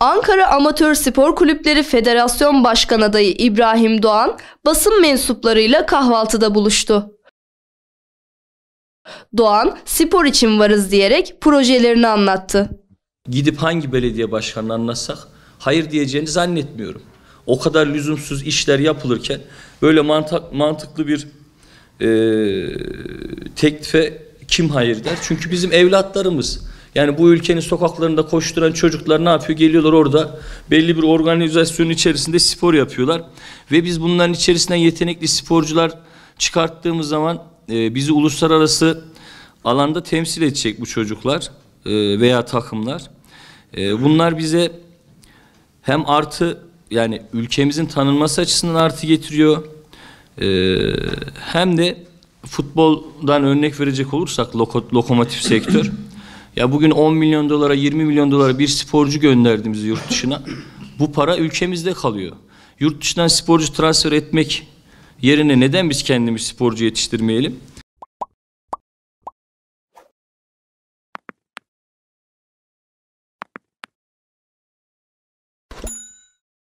Ankara Amatör Spor Kulüpleri Federasyon Başkan adayı İbrahim Doğan basın mensuplarıyla kahvaltıda buluştu. Doğan, spor için varız diyerek projelerini anlattı. Gidip hangi belediye başkanını anlatsak hayır diyeceğini zannetmiyorum. O kadar lüzumsuz işler yapılırken böyle mantık, mantıklı bir e, teklife kim hayır der? Çünkü bizim evlatlarımız yani bu ülkenin sokaklarında koşturan çocuklar ne yapıyor? Geliyorlar orada belli bir organizasyonun içerisinde spor yapıyorlar. Ve biz bunların içerisinden yetenekli sporcular çıkarttığımız zaman e, bizi uluslararası alanda temsil edecek bu çocuklar e, veya takımlar. E, bunlar bize hem artı yani ülkemizin tanınması açısından artı getiriyor. E, hem de futboldan örnek verecek olursak lokomotif sektör ya bugün 10 milyon dolara 20 milyon dolara bir sporcu gönderdiğimiz yurt dışına bu para ülkemizde kalıyor. Yurt dışından sporcu transfer etmek yerine neden biz kendimiz sporcu yetiştirmeyelim?